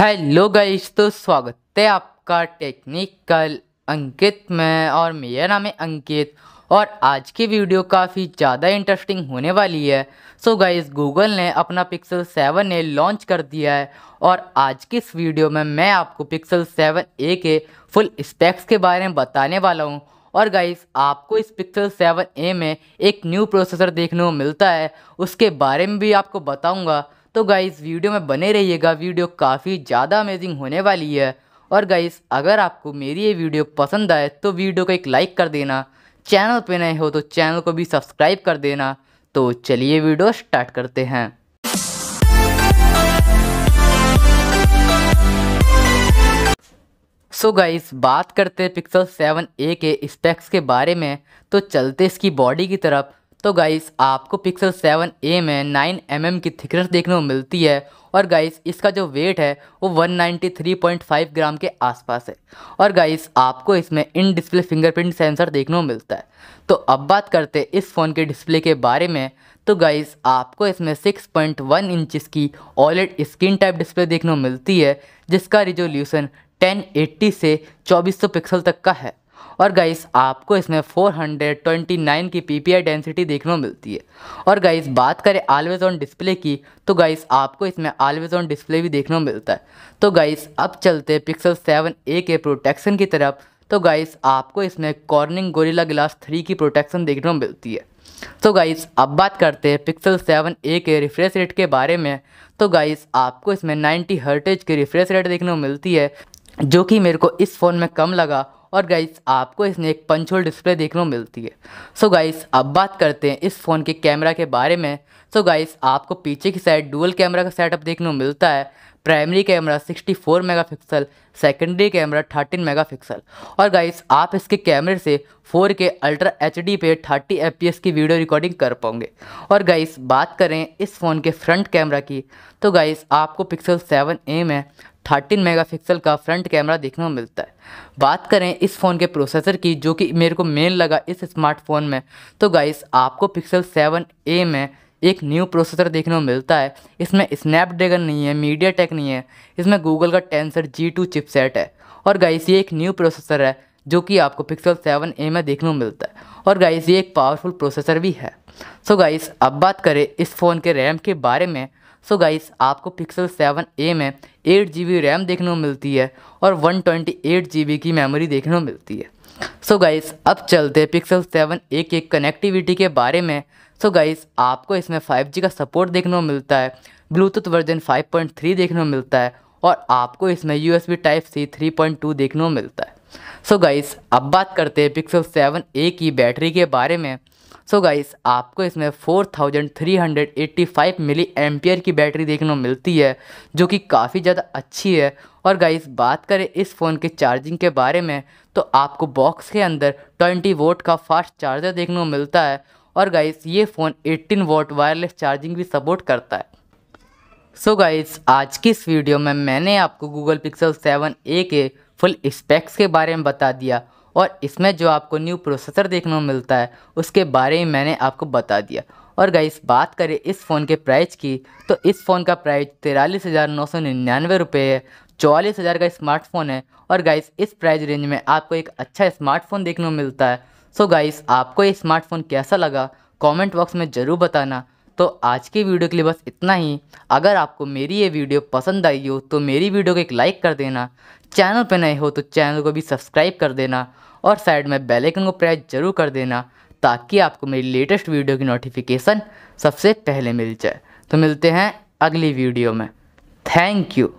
hello guys तो स्वागत है आपका टेक्निकल अंकित में और मेरा नाम है अंकित और आज की वीडियो काफ़ी ज़्यादा इंटरेस्टिंग होने वाली है सो गाइस गूगल ने अपना पिक्सल सेवन ए लॉन्च कर दिया है और आज की इस वीडियो में मैं आपको पिक्सल सेवन ए के फुल स्पेक्स के बारे में बताने वाला हूँ और गाइस आपको इस पिक्सल सेवन ए में एक न्यू प्रोसेसर देखने को मिलता है उसके बारे में भी आपको बताऊँगा तो गाइस वीडियो में बने रहिएगा वीडियो काफ़ी ज़्यादा अमेजिंग होने वाली है और गाइस अगर आपको मेरी ये वीडियो पसंद आए तो वीडियो को एक लाइक कर देना चैनल पे नए हो तो चैनल को भी सब्सक्राइब कर देना तो चलिए वीडियो स्टार्ट करते हैं सो so गाइस बात करते हैं पिक्सल सेवन ए के स्पेक्स के बारे में तो चलते इसकी बॉडी की तरफ तो गाइस आपको पिक्सल 7 ए में 9 एम mm की थिकनेस देखने को मिलती है और गाइस इसका जो वेट है वो 193.5 ग्राम के आसपास है और गाइस आपको इसमें इन डिस्प्ले फिंगरप्रिंट सेंसर देखने को मिलता है तो अब बात करते इस फ़ोन के डिस्प्ले के बारे में तो गाइस आपको इसमें 6.1 पॉइंट इंचज़ की ऑलेड स्क्रीन टाइप डिस्प्ले देखने को मिलती है जिसका रिजोल्यूसन एट्टी से सौ पिक्सल तक का है और गाइस आपको इसमें 429 की पी डेंसिटी देखने को मिलती है और गाइस बात करें आलवेज ऑन डिस्प्ले की तो गाइस आपको इसमें आलवेज ऑन डिस्प्ले भी देखने को मिलता है तो गाइस अब चलते पिक्सल सेवन ए के प्रोटेक्शन की तरफ तो गाइस आपको इसमें कॉर्निंग गोरिल्ला ग्लास थ्री की प्रोटेक्शन देखने को मिलती है तो गाइस अब बात करते हैं पिक्सल सेवन ए के रिफ्रेश रेट के बारे में तो गाइस आपको इसमें नाइन्टी हर्टेज की रिफ्रेश रेट देखने को मिलती है जो कि मेरे को इस फ़ोन में कम लगा और गाइस आपको इसमें एक पंचोल डिस्प्ले देखने को मिलती है सो so गाइस अब बात करते हैं इस फ़ोन के कैमरा के बारे में सो so गाइस आपको पीछे की साइड डुअल कैमरा का सेटअप देखने को मिलता है primary camera 64 megapixel secondary camera 13 megapixel और गाइस आप इसके कैमरे से 4K अल्ट्रा एच पे 30 एफ की वीडियो रिकॉर्डिंग कर पाओगे और गाइस बात करें इस फ़ोन के फ्रंट कैमरा की तो गाइस आपको पिक्सल ए में 13 मेगापिक्सल का फ्रंट कैमरा देखने को मिलता है बात करें इस फ़ोन के प्रोसेसर की जो कि मेरे को मेन लगा इस स्मार्टफोन में तो गाइस आपको पिक्सल सेवन ए में एक न्यू प्रोसेसर देखने को मिलता है इसमें स्नैपड्रैगन नहीं है मीडिया टेक नहीं है इसमें गूगल का टेंसर जी टू चिपसेट है और गाइस ये एक न्यू प्रोसेसर है जो कि आपको पिक्सल सेवन ए में देखने को मिलता है और गाइस ये एक पावरफुल प्रोसेसर भी है सो so गाइस अब बात करें इस फ़ोन के रैम के बारे में सो so गाइस आपको पिक्सल सेवन ए में एट जी रैम देखने को मिलती है और वन ट्वेंटी की मेमोरी देखने को मिलती है सो so गाइस अब चलते पिक्सल सेवन ए के कनेक्टिविटी के बारे में सो so गाइस आपको इसमें 5G का सपोर्ट देखने को मिलता है ब्लूटूथ वर्जन 5.3 देखने को मिलता है और आपको इसमें U S B type C three point two देखने को मिलता है सो so गाइस अब बात करते हैं पिक्सल सेवन ए की बैटरी के बारे में सो so गाइस आपको इसमें four thousand three hundred eighty five milli ampere की बैटरी देखने को मिलती है जो कि काफ़ी ज़्यादा अच्छी है और गाइज़ बात करें इस फ़ोन के चार्जिंग के बारे में तो आपको बॉक्स के अंदर ट्वेंटी वोट का फास्ट चार्जर देखने को मिलता है और गाइस ये फ़ोन 18 वोट वायरलेस चार्जिंग भी सपोर्ट करता है सो so गाइस आज की इस वीडियो में मैंने आपको गूगल पिक्सल सेवन ए के फुल स्पेक्स के बारे में बता दिया और इसमें जो आपको न्यू प्रोसेसर देखने को मिलता है उसके बारे में मैंने आपको बता दिया और गाइस बात करें इस फ़ोन के प्राइस की तो इस फ़ोन का प्राइस तिरालीस हज़ार नौ सौ निन्यानवे रुपये है चौवालीस हज़ार का स्मार्टफोन है और गाइस इस प्राइस रेंज में आपको एक अच्छा स्मार्टफोन देखने को मिलता है सो so गाइस आपको ये स्मार्टफ़ोन कैसा लगा कमेंट बॉक्स में ज़रूर बताना तो आज की वीडियो के लिए बस इतना ही अगर आपको मेरी ये वीडियो पसंद आई हो तो मेरी वीडियो को एक लाइक कर देना चैनल पर नए हो तो चैनल को भी सब्सक्राइब कर देना और साइड में बेलेकन को प्रेस जरूर कर देना ताकि आपको मेरी लेटेस्ट वीडियो की नोटिफिकेशन सबसे पहले मिल जाए तो मिलते हैं अगली वीडियो में थैंक यू